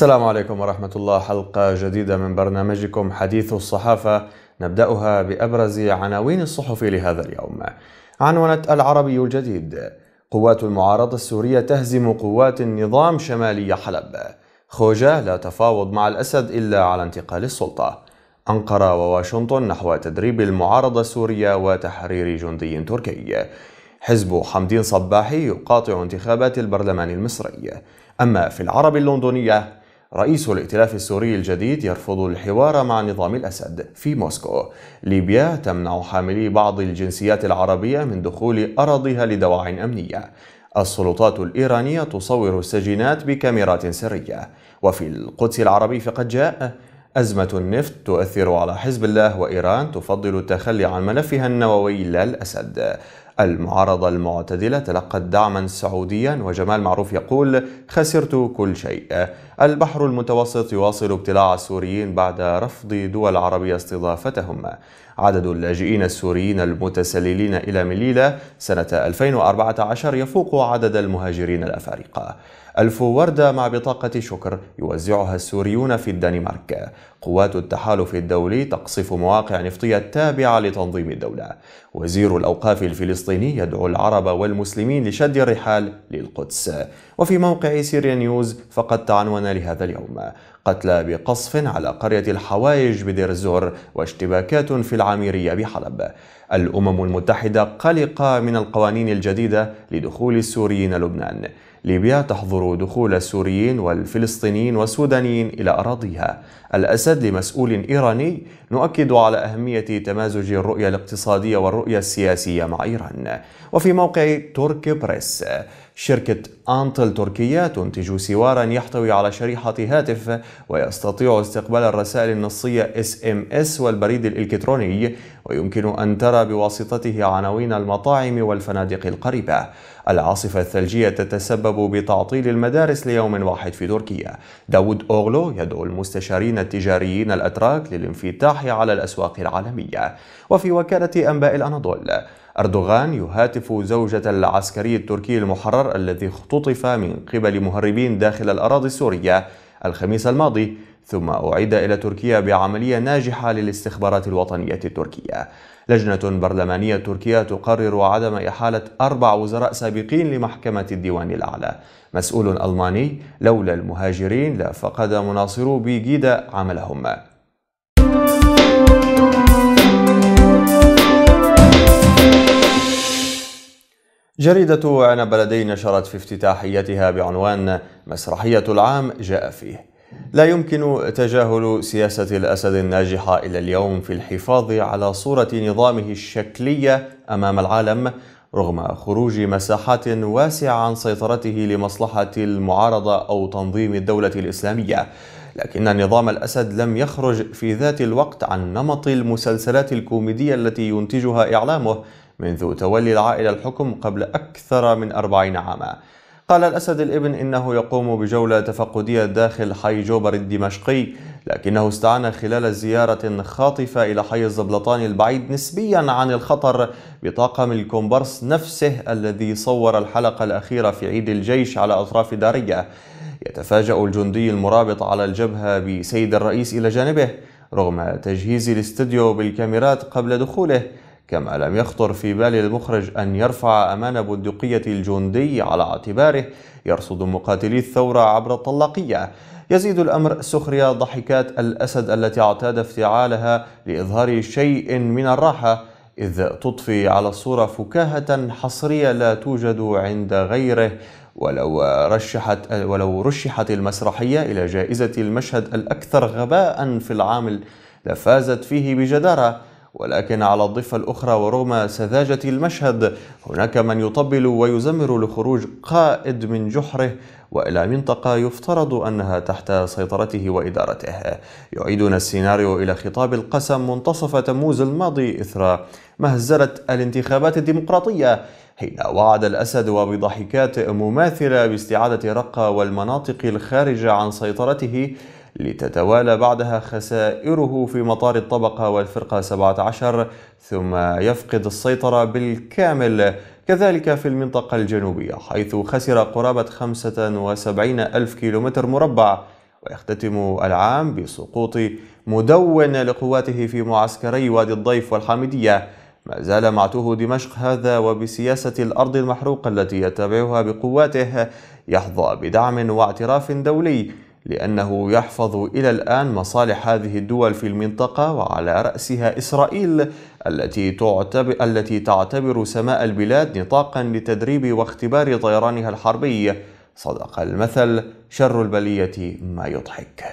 السلام عليكم ورحمة الله حلقة جديدة من برنامجكم حديث الصحافة نبدأها بأبرز عناوين الصحف لهذا اليوم عنونت العربي الجديد قوات المعارضة السورية تهزم قوات النظام شمالي حلب خوجة لا تفاوض مع الأسد إلا على انتقال السلطة أنقرة وواشنطن نحو تدريب المعارضة السورية وتحرير جندي تركي حزب حمدين صباحي يقاطع انتخابات البرلمان المصري أما في العرب اللندنية رئيس الائتلاف السوري الجديد يرفض الحوار مع نظام الأسد في موسكو ليبيا تمنع حاملي بعض الجنسيات العربية من دخول أراضيها لدواعي أمنية السلطات الإيرانية تصور السجينات بكاميرات سرية وفي القدس العربي فقد جاء أزمة النفط تؤثر على حزب الله وإيران تفضل التخلي عن ملفها النووي لا الأسد المعارضة المعتدلة تلقت دعما سعوديا وجمال معروف يقول خسرت كل شيء البحر المتوسط يواصل ابتلاع السوريين بعد رفض دول عربية استضافتهم عدد اللاجئين السوريين المتسللين إلى مليلة سنة 2014 يفوق عدد المهاجرين الأفارقة ألف وردة مع بطاقة شكر يوزعها السوريون في الدنمارك قوات التحالف الدولي تقصف مواقع نفطية تابعة لتنظيم الدولة وزير الأوقاف الفلسطيني يدعو العرب والمسلمين لشد الرحال للقدس وفي موقع سيريا نيوز فقد تعنون لهذا اليوم قتلى بقصف على قرية الحوايج بدير الزور واشتباكات في العميرية بحلب الأمم المتحدة قلقة من القوانين الجديدة لدخول السوريين لبنان ليبيا تحظر دخول السوريين والفلسطينيين والسودانيين إلى أراضيها الأسد لمسؤول إيراني نؤكد على أهمية تمازج الرؤية الاقتصادية والرؤية السياسية مع إيران وفي موقع تورك بريس شركة أنتل تركيا تنتج سوارا يحتوي على شريحة هاتف ويستطيع استقبال الرسائل النصية SMS والبريد الإلكتروني ويمكن أن ترى بواسطته عناوين المطاعم والفنادق القريبة العاصفة الثلجية تتسبب بتعطيل المدارس ليوم واحد في تركيا داود أوغلو يدعو المستشارين التجاريين الأتراك للانفتاح على الأسواق العالمية وفي وكالة أنباء الأناضول أردوغان يهاتف زوجة العسكري التركي المحرر الذي اختطف من قبل مهربين داخل الأراضي السورية الخميس الماضي ثم أعيد إلى تركيا بعملية ناجحة للاستخبارات الوطنية التركية لجنة برلمانية تركية تقرر عدم إحالة أربع وزراء سابقين لمحكمة الديوان الأعلى مسؤول ألماني لولا المهاجرين لفقد مناصرو بيجيدا عملهم جريدة عنب بلدي نشرت في افتتاحيتها بعنوان مسرحية العام جاء فيه لا يمكن تجاهل سياسة الأسد الناجحة إلى اليوم في الحفاظ على صورة نظامه الشكلية أمام العالم رغم خروج مساحات واسعة عن سيطرته لمصلحة المعارضة أو تنظيم الدولة الإسلامية لكن نظام الأسد لم يخرج في ذات الوقت عن نمط المسلسلات الكوميدية التي ينتجها إعلامه منذ تولي العائلة الحكم قبل أكثر من أربعين عاما قال الأسد الابن إنه يقوم بجولة تفقدية داخل حي جوبر الدمشقي لكنه استعان خلال زيارة خاطفة إلى حي الزبلطاني البعيد نسبيا عن الخطر بطاقم الكومبرس نفسه الذي صور الحلقة الأخيرة في عيد الجيش على أطراف دارية يتفاجأ الجندي المرابط على الجبهة بسيد الرئيس إلى جانبه رغم تجهيز الاستديو بالكاميرات قبل دخوله كما لم يخطر في بال المخرج أن يرفع أمان بندقية الجندي على اعتباره يرصد مقاتلي الثورة عبر الطلاقية يزيد الأمر سخرية ضحكات الأسد التي اعتاد افتعالها لإظهار شيء من الراحة إذ تضفي على الصورة فكاهة حصرية لا توجد عند غيره ولو رشحت ولو رشحت المسرحية إلى جائزة المشهد الأكثر غباء في العام لفازت فيه بجدارة ولكن على الضفة الأخرى ورغم سذاجة المشهد هناك من يطبل ويزمر لخروج قائد من جحره وإلى منطقة يفترض أنها تحت سيطرته وإدارته يعيدنا السيناريو إلى خطاب القسم منتصف تموز الماضي إثر مهزلة الانتخابات الديمقراطية حين وعد الأسد وبضحكات مماثلة باستعادة رقة والمناطق الخارجة عن سيطرته لتتوالى بعدها خسائره في مطار الطبقة والفرقة 17 ثم يفقد السيطرة بالكامل كذلك في المنطقة الجنوبية حيث خسر قرابة 75 ألف كيلومتر مربع ويختتم العام بسقوط مدون لقواته في معسكري وادي الضيف والحامدية ما زال معتوه دمشق هذا وبسياسة الأرض المحروقة التي يتبعها بقواته يحظى بدعم واعتراف دولي لأنه يحفظ إلى الآن مصالح هذه الدول في المنطقة وعلى رأسها إسرائيل التي تعتبر, التي تعتبر سماء البلاد نطاقا لتدريب واختبار طيرانها الحربي صدق المثل شر البلية ما يضحك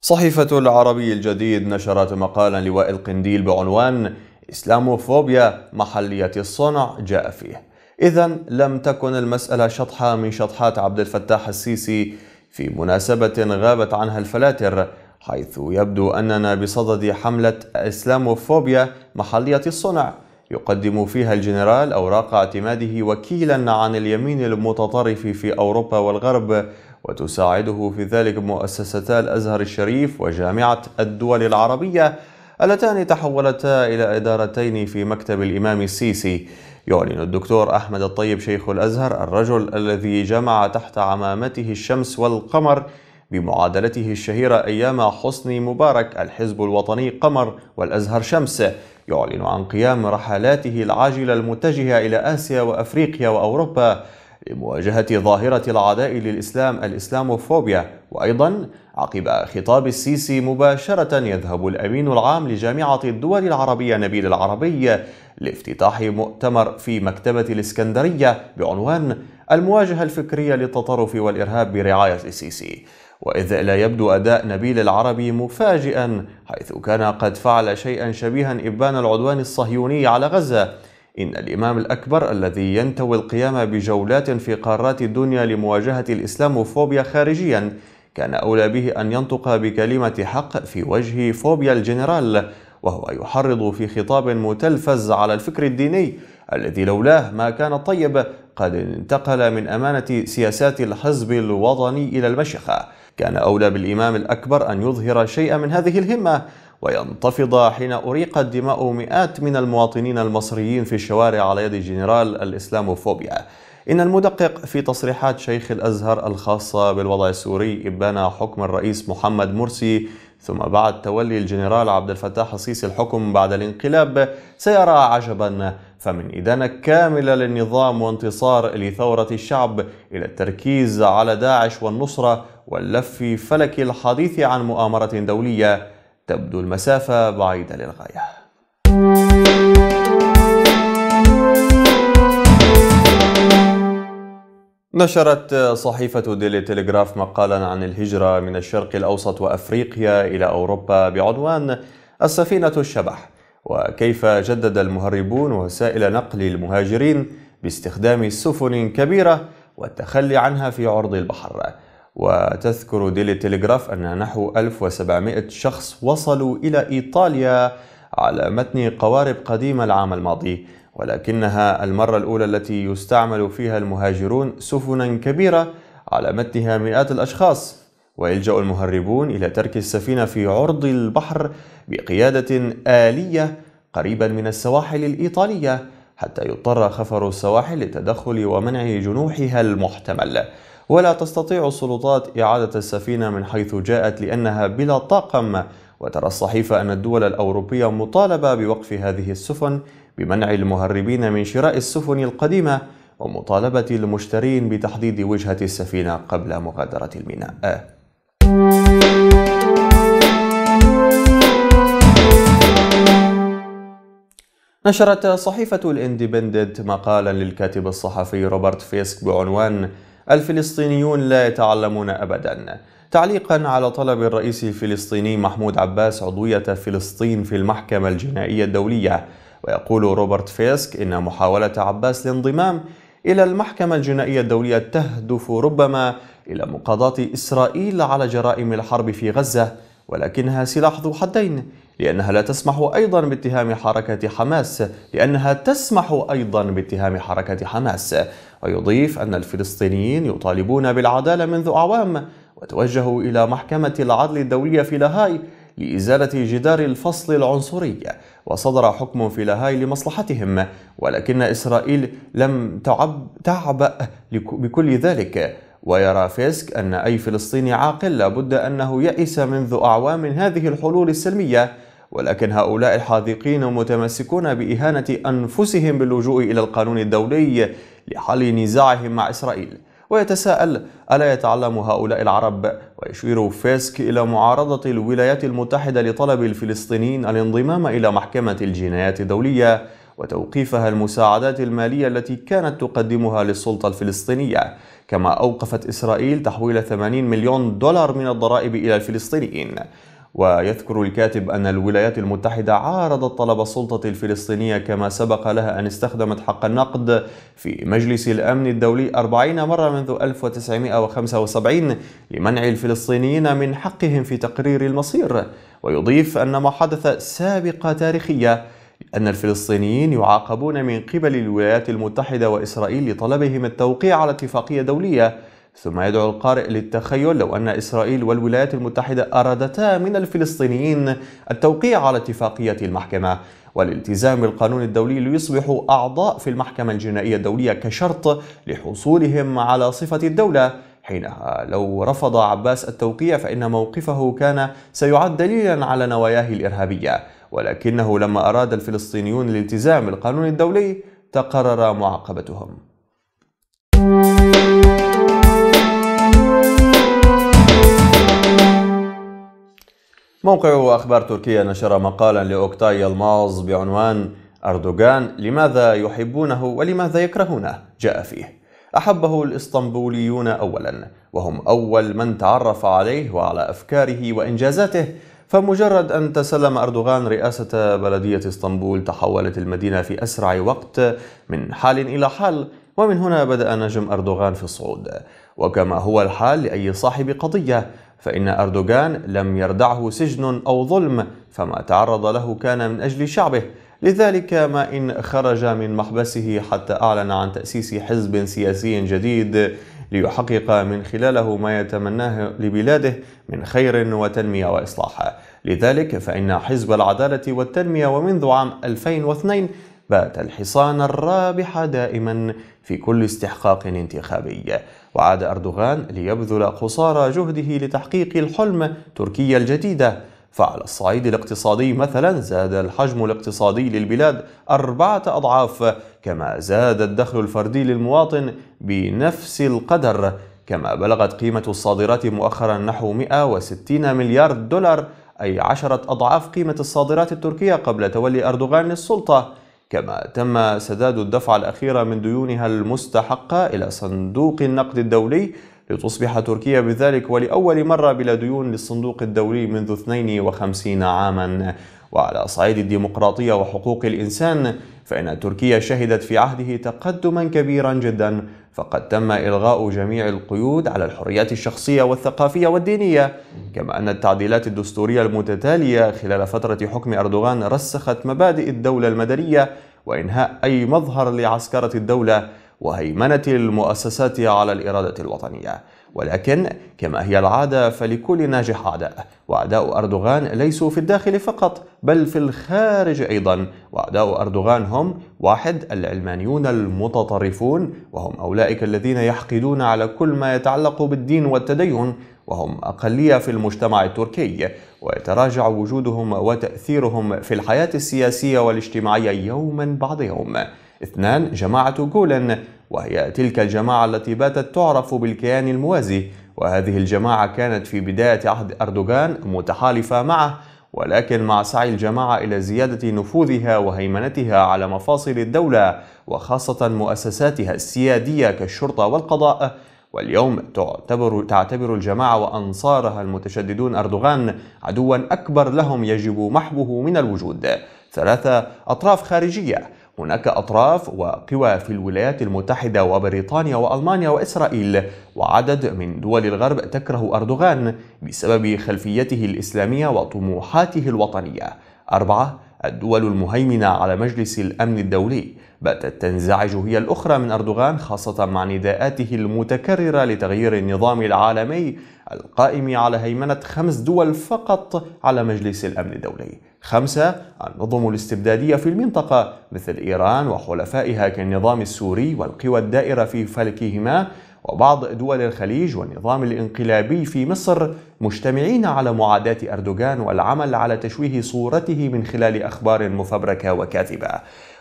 صحيفة العربي الجديد نشرت مقالا لوائل قنديل بعنوان إسلاموفوبيا محلية الصنع جاء فيه إذا لم تكن المسألة شطحة من شطحات عبد الفتاح السيسي في مناسبة غابت عنها الفلاتر حيث يبدو أننا بصدد حملة إسلاموفوبيا محلية الصنع يقدم فيها الجنرال أوراق اعتماده وكيلا عن اليمين المتطرف في أوروبا والغرب وتساعده في ذلك مؤسستا الأزهر الشريف وجامعة الدول العربية اللتان تحولتا إلى إدارتين في مكتب الإمام السيسي يعلن الدكتور أحمد الطيب شيخ الأزهر الرجل الذي جمع تحت عمامته الشمس والقمر بمعادلته الشهيرة أيام حسني مبارك الحزب الوطني قمر والأزهر شمس يعلن عن قيام رحلاته العاجلة المتجهة إلى آسيا وأفريقيا وأوروبا لمواجهة ظاهرة العداء للإسلام الإسلاموفوبيا وأيضا عقب خطاب السيسي مباشرة يذهب الأمين العام لجامعة الدول العربية نبيل العربي لافتتاح مؤتمر في مكتبة الإسكندرية بعنوان المواجهة الفكرية للتطرف والإرهاب برعاية السيسي وإذ لا يبدو أداء نبيل العربي مفاجئا حيث كان قد فعل شيئا شبيها إبان العدوان الصهيوني على غزة إن الإمام الأكبر الذي ينتوي القيام بجولات في قارات الدنيا لمواجهة الإسلاموفوبيا خارجيا كان أولى به أن ينطق بكلمة حق في وجه فوبيا الجنرال وهو يحرض في خطاب متلفز على الفكر الديني الذي لولاه ما كان الطيب قد انتقل من أمانة سياسات الحزب الوطني إلى المشيخة كان أولى بالإمام الأكبر أن يظهر شيئا من هذه الهمة وينتفض حين أريقت دماء مئات من المواطنين المصريين في الشوارع على يد جنرال الإسلاموفوبيا إن المدقق في تصريحات شيخ الأزهر الخاصة بالوضع السوري إبان حكم الرئيس محمد مرسي ثم بعد تولي الجنرال عبد الفتاح السيسي الحكم بعد الانقلاب سيرى عجبا فمن إدانة كاملة للنظام وانتصار لثورة الشعب إلى التركيز على داعش والنصرة واللف فلك الحديث عن مؤامرة دولية تبدو المسافة بعيدة للغاية نشرت صحيفة ديلي تلغراف مقالا عن الهجرة من الشرق الأوسط وأفريقيا إلى أوروبا بعنوان السفينة الشبح وكيف جدد المهربون وسائل نقل المهاجرين باستخدام سفن كبيرة والتخلي عنها في عرض البحر وتذكر ديلي تيليغراف أن نحو 1700 شخص وصلوا إلى إيطاليا على متن قوارب قديمة العام الماضي ولكنها المرة الأولى التي يستعمل فيها المهاجرون سفنا كبيرة على متنها مئات الأشخاص ويلجأ المهربون إلى ترك السفينة في عرض البحر بقيادة آلية قريبا من السواحل الإيطالية حتى يضطر خفر السواحل للتدخل ومنع جنوحها المحتمل ولا تستطيع السلطات إعادة السفينة من حيث جاءت لأنها بلا طاقم وترى الصحيفة أن الدول الأوروبية مطالبة بوقف هذه السفن بمنع المهربين من شراء السفن القديمة ومطالبة المشترين بتحديد وجهة السفينة قبل مغادرة الميناء نشرت صحيفة الاندبندنت مقالا للكاتب الصحفي روبرت فيسك بعنوان الفلسطينيون لا يتعلمون أبداً تعليقا على طلب الرئيس الفلسطيني محمود عباس عضوية فلسطين في المحكمة الجنائية الدولية ويقول روبرت فيسك إن محاولة عباس الانضمام إلى المحكمة الجنائية الدولية تهدف ربما إلى مقاضاة إسرائيل على جرائم الحرب في غزة ولكنها سلاح ذو حدين لأنها لا تسمح أيضا باتهام حركة حماس لأنها تسمح أيضا باتهام حركة حماس ويضيف أن الفلسطينيين يطالبون بالعدالة منذ أعوام وتوجهوا إلى محكمة العدل الدولية في لاهاي لإزالة جدار الفصل العنصري وصدر حكم في لاهاي لمصلحتهم ولكن إسرائيل لم تعب تعبأ بكل ذلك ويرى فيسك أن أي فلسطيني عاقل لابد أنه يئس منذ أعوام هذه الحلول السلمية ولكن هؤلاء الحاذقين متمسكون بإهانة أنفسهم باللجوء إلى القانون الدولي لحل نزاعهم مع إسرائيل ويتساءل ألا يتعلم هؤلاء العرب ويشير فيسك إلى معارضة الولايات المتحدة لطلب الفلسطينيين الانضمام إلى محكمة الجنايات الدولية وتوقيفها المساعدات المالية التي كانت تقدمها للسلطة الفلسطينية كما أوقفت إسرائيل تحويل 80 مليون دولار من الضرائب إلى الفلسطينيين ويذكر الكاتب أن الولايات المتحدة عارضت طلب السلطة الفلسطينية كما سبق لها أن استخدمت حق النقد في مجلس الأمن الدولي 40 مرة منذ 1975 لمنع الفلسطينيين من حقهم في تقرير المصير ويضيف أن ما حدث سابقة تاريخية أن الفلسطينيين يعاقبون من قبل الولايات المتحدة وإسرائيل لطلبهم التوقيع على اتفاقية دولية ثم يدعو القارئ للتخيل لو أن إسرائيل والولايات المتحدة أرادتا من الفلسطينيين التوقيع على اتفاقية المحكمة والالتزام بالقانون الدولي ليصبحوا أعضاء في المحكمة الجنائية الدولية كشرط لحصولهم على صفة الدولة حينها لو رفض عباس التوقيع فإن موقفه كان سيعد دليلا على نواياه الإرهابية ولكنه لما أراد الفلسطينيون الالتزام بالقانون الدولي تقرر معاقبتهم موقع أخبار تركيا نشر مقالا لأوكتاي يلماز بعنوان أردوغان لماذا يحبونه ولماذا يكرهونه جاء فيه أحبه الإسطنبوليون أولا وهم أول من تعرف عليه وعلى أفكاره وإنجازاته فمجرد أن تسلم أردوغان رئاسة بلدية اسطنبول تحولت المدينة في أسرع وقت من حال إلى حال ومن هنا بدأ نجم أردوغان في الصعود وكما هو الحال لأي صاحب قضية فإن أردوغان لم يردعه سجن أو ظلم فما تعرض له كان من أجل شعبه لذلك ما إن خرج من محبسه حتى أعلن عن تأسيس حزب سياسي جديد ليحقق من خلاله ما يتمناه لبلاده من خير وتنمية وإصلاح لذلك فإن حزب العدالة والتنمية ومنذ عام 2002 بات الحصان الرابح دائما في كل استحقاق انتخابي وعاد أردوغان ليبذل قصارى جهده لتحقيق الحلم تركيا الجديدة فعلى الصعيد الاقتصادي مثلا زاد الحجم الاقتصادي للبلاد أربعة أضعاف كما زاد الدخل الفردي للمواطن بنفس القدر كما بلغت قيمة الصادرات مؤخرا نحو 160 مليار دولار أي عشرة أضعاف قيمة الصادرات التركية قبل تولي أردوغان للسلطة كما تم سداد الدفعة الأخيرة من ديونها المستحقة إلى صندوق النقد الدولي لتصبح تركيا بذلك ولأول مرة بلا ديون للصندوق الدولي منذ 52 عاما وعلى صعيد الديمقراطية وحقوق الإنسان فإن تركيا شهدت في عهده تقدما كبيرا جدا فقد تم إلغاء جميع القيود على الحريات الشخصية والثقافية والدينية كما أن التعديلات الدستورية المتتالية خلال فترة حكم أردوغان رسخت مبادئ الدولة المدنية وإنهاء أي مظهر لعسكرة الدولة وهيمنة المؤسسات على الإرادة الوطنية ولكن كما هي العادة فلكل ناجح عداء وأعداء أردوغان ليسوا في الداخل فقط بل في الخارج أيضا وأعداء أردوغان هم واحد العلمانيون المتطرفون وهم أولئك الذين يحقدون على كل ما يتعلق بالدين والتدين وهم أقلية في المجتمع التركي ويتراجع وجودهم وتأثيرهم في الحياة السياسية والاجتماعية يوما بعد يوم اثنان جماعة جولن وهي تلك الجماعة التي باتت تعرف بالكيان الموازي وهذه الجماعة كانت في بداية عهد أردوغان متحالفة معه ولكن مع سعي الجماعة إلى زيادة نفوذها وهيمنتها على مفاصل الدولة وخاصة مؤسساتها السيادية كالشرطة والقضاء واليوم تعتبر تعتبر الجماعة وأنصارها المتشددون أردوغان عدوا أكبر لهم يجب محوه من الوجود ثلاثة أطراف خارجية هناك أطراف وقوى في الولايات المتحدة وبريطانيا وألمانيا وإسرائيل وعدد من دول الغرب تكره أردوغان بسبب خلفيته الإسلامية وطموحاته الوطنية أربعة الدول المهيمنة على مجلس الأمن الدولي باتت تنزعج هي الأخرى من أردوغان خاصة مع نداءاته المتكررة لتغيير النظام العالمي القائم على هيمنة خمس دول فقط على مجلس الأمن الدولي خمسة النظم الاستبدادية في المنطقة مثل إيران وحلفائها كالنظام السوري والقوى الدائرة في فلكهما وبعض دول الخليج والنظام الانقلابي في مصر مجتمعين على معاداة أردوغان والعمل على تشويه صورته من خلال أخبار مفبركة وكاذبة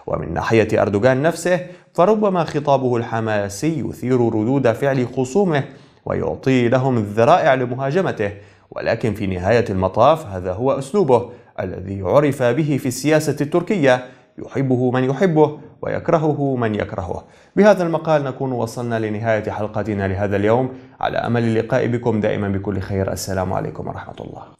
ومن ناحية أردوغان نفسه فربما خطابه الحماسي يثير ردود فعل خصومه ويعطي لهم الذرائع لمهاجمته ولكن في نهاية المطاف هذا هو أسلوبه الذي عرف به في السياسة التركية يحبه من يحبه ويكرهه من يكرهه بهذا المقال نكون وصلنا لنهاية حلقتنا لهذا اليوم على أمل اللقاء بكم دائما بكل خير السلام عليكم ورحمة الله